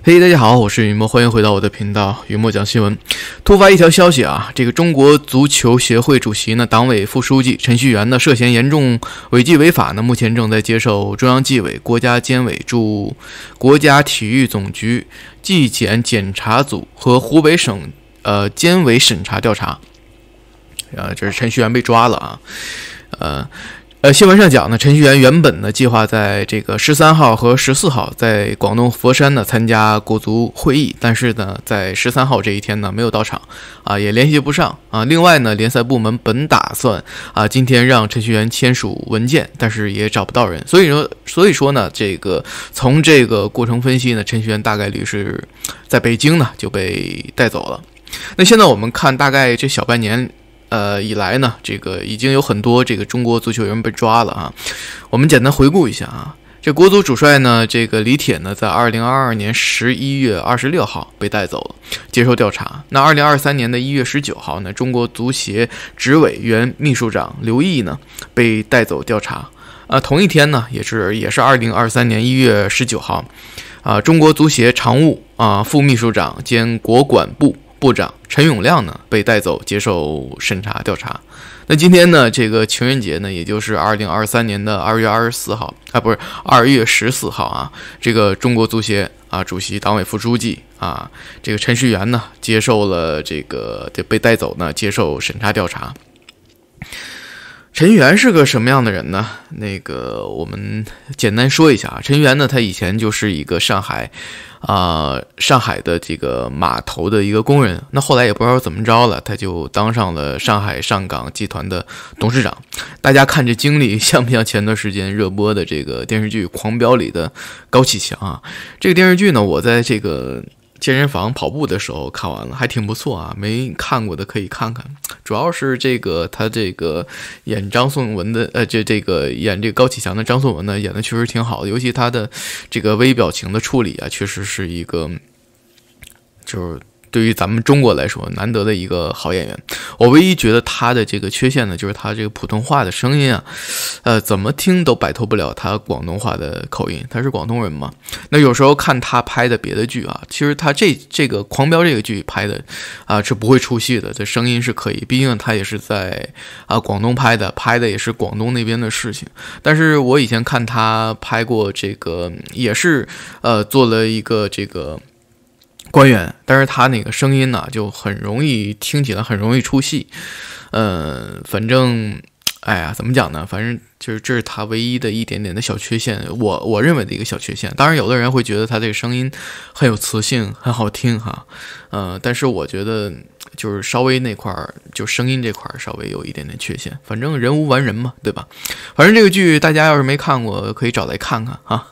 嘿，大家好，我是雨墨，欢迎回到我的频道《雨墨讲新闻》。突发一条消息啊，这个中国足球协会主席呢、党委副书记陈旭员呢，涉嫌严重违纪违法呢，目前正在接受中央纪委、国家监委驻国家体育总局纪检监察组和湖北省呃监委审查调查。啊，这是陈旭源被抓了啊，呃。呃，新闻上讲呢，程序员原本呢计划在这个十三号和十四号在广东佛山呢参加国足会议，但是呢，在十三号这一天呢没有到场，啊，也联系不上啊。另外呢，联赛部门本打算啊今天让程序员签署文件，但是也找不到人，所以说，所以说呢，这个从这个过程分析呢，程序员大概率是在北京呢就被带走了。那现在我们看，大概这小半年。呃，以来呢，这个已经有很多这个中国足球人被抓了啊。我们简单回顾一下啊，这国足主帅呢，这个李铁呢，在二零二二年十一月二十六号被带走了，接受调查。那二零二三年的一月十九号呢，中国足协执委原秘书长刘毅呢被带走调查。啊，同一天呢，也是也是二零二三年一月十九号，啊，中国足协常务啊副秘书长兼国管部。部长陈永亮呢被带走接受审查调查。那今天呢这个情人节呢，也就是二零二三年的二月二十四号啊，不是二月十四号啊。这个中国足协啊，主席、党委副书记啊，这个陈世元呢接受了这个这被带走呢接受审查调查。陈元是个什么样的人呢？那个，我们简单说一下啊。陈元呢，他以前就是一个上海，啊，上海的这个码头的一个工人。那后来也不知道怎么着了，他就当上了上海上港集团的董事长。大家看这经历，像不像前段时间热播的这个电视剧《狂飙》里的高启强啊？这个电视剧呢，我在这个。健身房跑步的时候看完了，还挺不错啊。没看过的可以看看。主要是这个他这个演张颂文的，呃，这这个演这个高启强的张颂文呢，演的确实挺好的，尤其他的这个微表情的处理啊，确实是一个就是。对于咱们中国来说，难得的一个好演员。我唯一觉得他的这个缺陷呢，就是他这个普通话的声音啊，呃，怎么听都摆脱不了他广东话的口音。他是广东人嘛？那有时候看他拍的别的剧啊，其实他这这个《狂飙》这个剧拍的啊，是不会出戏的。这声音是可以，毕竟他也是在啊广东拍的，拍的也是广东那边的事情。但是我以前看他拍过这个，也是呃做了一个这个。官员，但是他那个声音呢，就很容易听起来很容易出戏，嗯，反正，哎呀，怎么讲呢？反正就是这是他唯一的一点点的小缺陷，我我认为的一个小缺陷。当然，有的人会觉得他这个声音很有磁性，很好听哈，嗯，但是我觉得就是稍微那块儿，就声音这块儿稍微有一点点缺陷。反正人无完人嘛，对吧？反正这个剧大家要是没看过，可以找来看看哈。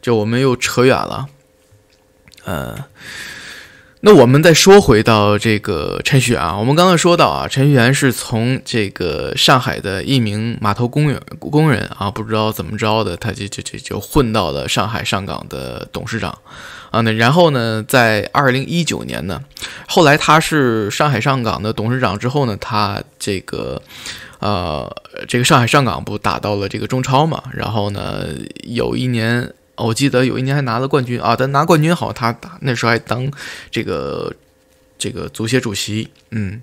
这我们又扯远了。呃，那我们再说回到这个陈旭啊，我们刚才说到啊，陈旭元是从这个上海的一名码头工人工人啊，不知道怎么着的，他就就就就混到了上海上港的董事长啊。那然后呢，在二零一九年呢，后来他是上海上港的董事长之后呢，他这个呃，这个上海上港不打到了这个中超嘛，然后呢，有一年。我记得有一年还拿了冠军啊！但拿冠军好，他那时候还当这个这个足协主席，嗯，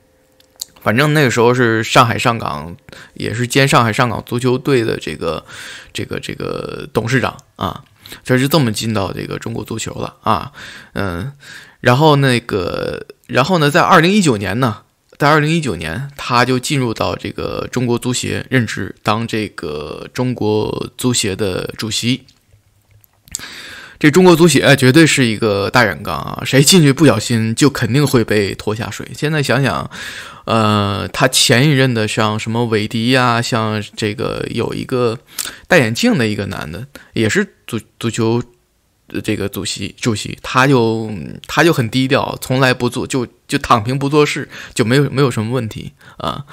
反正那个时候是上海上港，也是兼上海上港足球队的这个这个这个董事长啊，这是这么进到这个中国足球了啊，嗯，然后那个，然后呢，在二零一九年呢，在二零一九年他就进入到这个中国足协任职，当这个中国足协的主席。这中国足协绝对是一个大染缸啊！谁进去不小心，就肯定会被拖下水。现在想想，呃，他前一任的，像什么韦迪啊，像这个有一个戴眼镜的一个男的，也是足足球这个主席主席，他就他就很低调，从来不做，就就躺平不做事，就没有没有什么问题啊。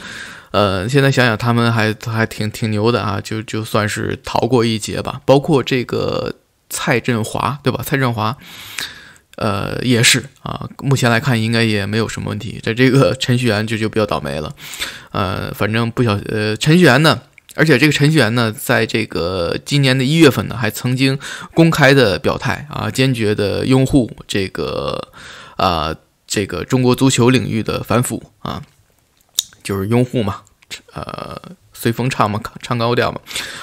呃，现在想想他们还还挺挺牛的啊，就就算是逃过一劫吧。包括这个。蔡振华对吧？蔡振华，呃，也是啊。目前来看，应该也没有什么问题。在这个程序员这就比较倒霉了，呃，反正不小。呃，程序员呢，而且这个程序员呢，在这个今年的一月份呢，还曾经公开的表态啊，坚决的拥护这个啊，这个中国足球领域的反腐啊，就是拥护嘛，呃。随风唱嘛，唱高调嘛。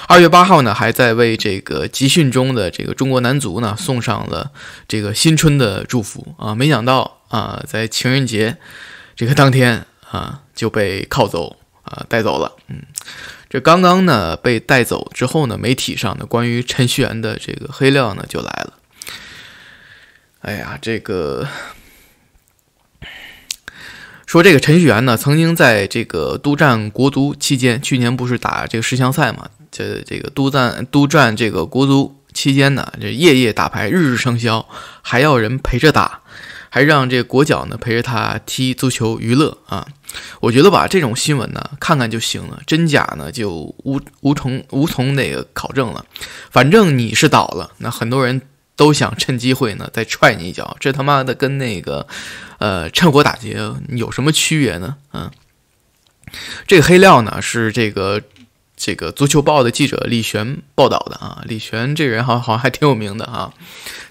二月八号呢，还在为这个集训中的这个中国男足呢送上了这个新春的祝福啊！没想到啊，在情人节这个当天啊，就被铐走啊，带走了。嗯，这刚刚呢被带走之后呢，媒体上呢关于陈旭元的这个黑料呢就来了。哎呀，这个。说这个程序员呢，曾经在这个督战国足期间，去年不是打这个十强赛嘛？这这个督战督战这个国足期间呢，这夜夜打牌，日日笙箫，还要人陪着打，还让这国脚呢陪着他踢足球娱乐啊！我觉得吧，这种新闻呢，看看就行了，真假呢就无无从无从那个考证了。反正你是倒了，那很多人都想趁机会呢再踹你一脚，这他妈的跟那个。呃，趁火打劫有什么区别呢？啊，这个黑料呢是这个这个足球报的记者李璇报道的啊。李璇这个人好像好像还挺有名的啊。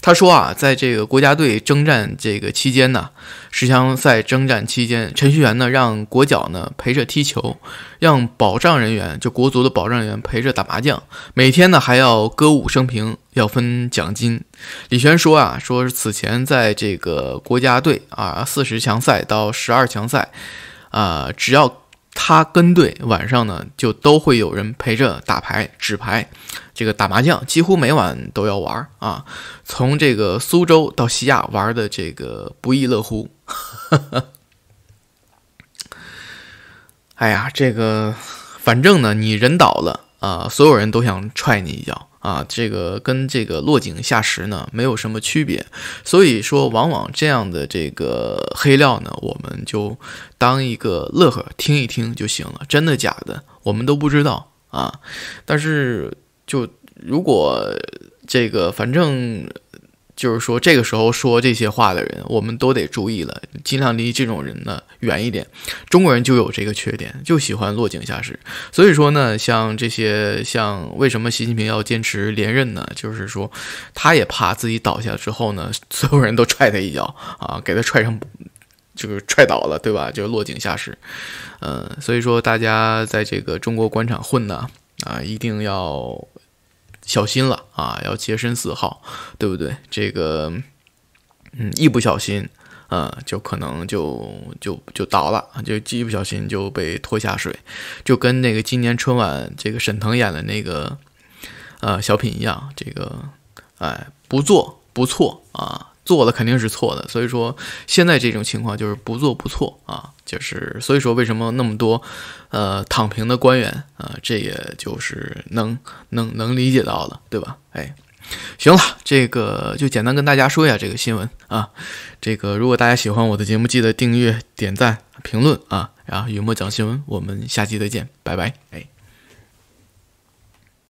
他说啊，在这个国家队征战这个期间呢，十强赛征战期间，程序员呢让国脚呢陪着踢球，让保障人员就国足的保障人员陪着打麻将，每天呢还要歌舞升平。要分奖金，李璇说啊，说是此前在这个国家队啊，四十强赛到十二强赛，啊，只要他跟队，晚上呢就都会有人陪着打牌、纸牌，这个打麻将，几乎每晚都要玩啊。从这个苏州到西亚，玩的这个不亦乐乎。哎呀，这个反正呢，你人倒了啊，所有人都想踹你一脚。啊，这个跟这个落井下石呢没有什么区别，所以说往往这样的这个黑料呢，我们就当一个乐呵听一听就行了，真的假的我们都不知道啊。但是就如果这个反正。就是说，这个时候说这些话的人，我们都得注意了，尽量离这种人呢远一点。中国人就有这个缺点，就喜欢落井下石。所以说呢，像这些，像为什么习近平要坚持连任呢？就是说，他也怕自己倒下之后呢，所有人都踹他一脚啊，给他踹成。就是踹倒了，对吧？就是落井下石。嗯，所以说大家在这个中国官场混呢，啊，一定要。小心了啊，要洁身自好，对不对？这个，嗯，一不小心啊，就可能就就就倒了，就一不小心就被拖下水，就跟那个今年春晚这个沈腾演的那个，呃，小品一样。这个，哎，不做不错啊。做的肯定是错的，所以说现在这种情况就是不做不错啊，就是所以说为什么那么多，呃躺平的官员啊，这也就是能能能理解到了，对吧？哎，行了，这个就简单跟大家说一下这个新闻啊，这个如果大家喜欢我的节目，记得订阅、点赞、评论啊，然后雨墨讲新闻，我们下期再见，拜拜，哎。